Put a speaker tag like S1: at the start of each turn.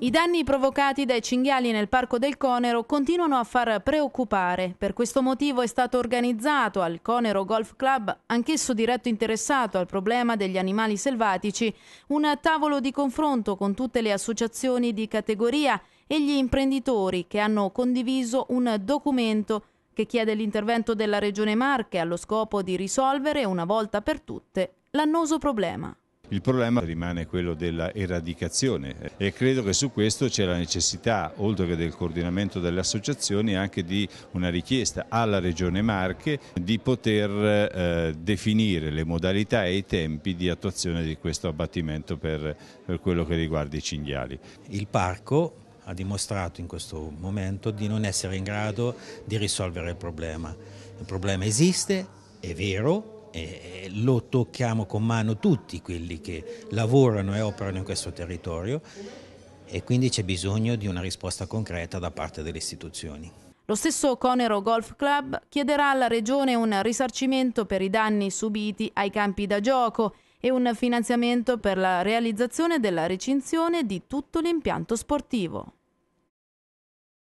S1: I danni provocati dai cinghiali nel Parco del Conero continuano a far preoccupare. Per questo motivo è stato organizzato al Conero Golf Club, anch'esso diretto interessato al problema degli animali selvatici, un tavolo di confronto con tutte le associazioni di categoria e gli imprenditori che hanno condiviso un documento che chiede l'intervento della Regione Marche allo scopo di risolvere una volta per tutte l'annoso problema.
S2: Il problema rimane quello dell'eradicazione e credo che su questo c'è la necessità, oltre che del coordinamento delle associazioni, anche di una richiesta alla Regione Marche di poter eh, definire le modalità e i tempi di attuazione di questo abbattimento per, per quello che riguarda i cinghiali. Il parco ha dimostrato
S3: in questo momento di non essere in grado di risolvere il problema. Il problema esiste, è vero, e lo tocchiamo con mano tutti quelli che lavorano e operano in questo territorio e quindi c'è bisogno di una risposta concreta da parte delle istituzioni.
S1: Lo stesso Conero Golf Club chiederà alla Regione un risarcimento per i danni subiti ai campi da gioco e un finanziamento per la realizzazione della recinzione di tutto l'impianto sportivo.